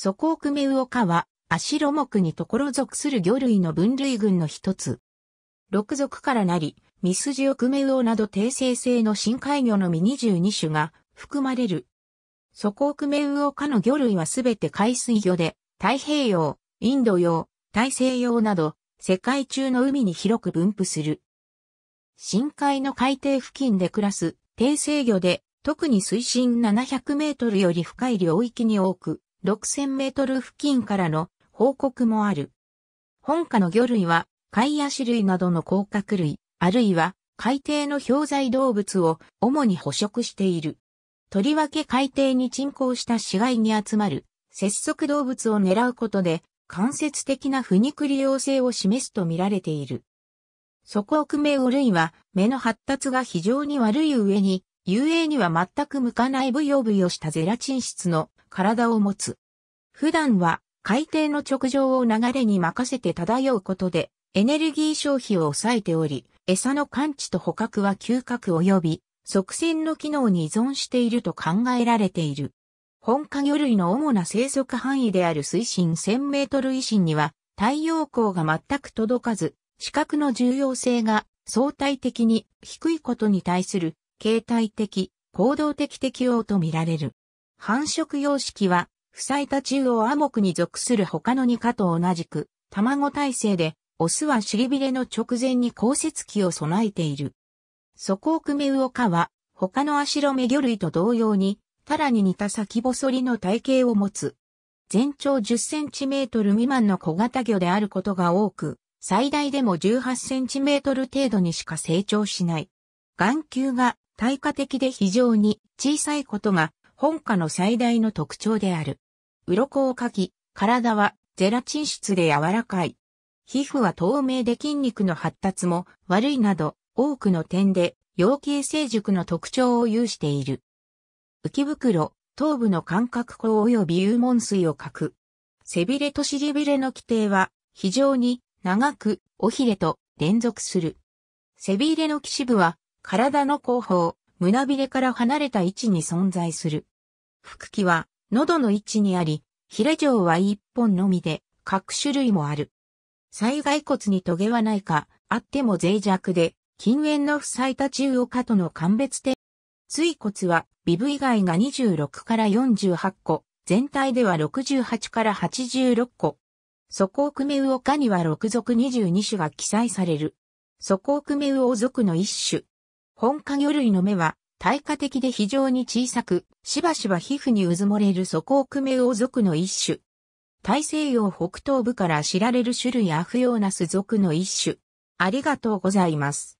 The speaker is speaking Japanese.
ソコウクメウオカは、アシロ目にところ属する魚類の分類群の一つ。六属からなり、ミスジオクメウオなど低生性の深海魚のみ22種が含まれる。ソコウクメウオカの魚類はすべて海水魚で、太平洋、インド洋、大西洋など、世界中の海に広く分布する。深海の海底付近で暮らす低生魚で、特に水深700メートルより深い領域に多く、6000メートル付近からの報告もある。本科の魚類は貝足種類などの甲殻類、あるいは海底の氷材動物を主に捕食している。とりわけ海底に沈降した死骸に集まる節足動物を狙うことで間接的な不肉利用性を示すと見られている。底奥目魚類は目の発達が非常に悪い上に、遊泳には全く向かないブヨブヨしたゼラチン質の体を持つ。普段は海底の直上を流れに任せて漂うことでエネルギー消費を抑えており、餌の感知と捕獲は嗅覚及び側線の機能に依存していると考えられている。本家魚類の主な生息範囲である水深1000メートル以深には太陽光が全く届かず、視覚の重要性が相対的に低いことに対する形態的、行動的適応とみられる。繁殖様式は、不採多中央アモクに属する他の2科と同じく、卵体制で、オスは尻びれの直前に降雪器を備えている。ソコウクメウオカは、他のアシロメ魚類と同様に、タラに似た先細りの体型を持つ。全長10センチメートル未満の小型魚であることが多く、最大でも18センチメートル程度にしか成長しない。眼球が耐火的で非常に小さいことが本科の最大の特徴である。鱗をかき、体はゼラチン質で柔らかい。皮膚は透明で筋肉の発達も悪いなど多くの点で養鶏成熟の特徴を有している。浮袋、頭部の感覚孔及び幽門水を描く。背びれと尻びれの規定は非常に長く尾ひれと連続する。背びれの騎士部は体の後方、胸びれから離れた位置に存在する。腹気は喉の位置にあり、ヒレ状は一本のみで各種類もある。災害骨に棘はないか、あっても脆弱で、禁煙の塞いた中央下との鑑別点。椎骨は、ビブ以外が26から48個、全体では68から86個。をくメウオかには6属22種が記載される。をくメウオ属の一種。本家魚類の目は、対価的で非常に小さく、しばしば皮膚にうずもれる素行クメオ属の一種。大西洋北東部から知られる種類アフヨーナス属の一種。ありがとうございます。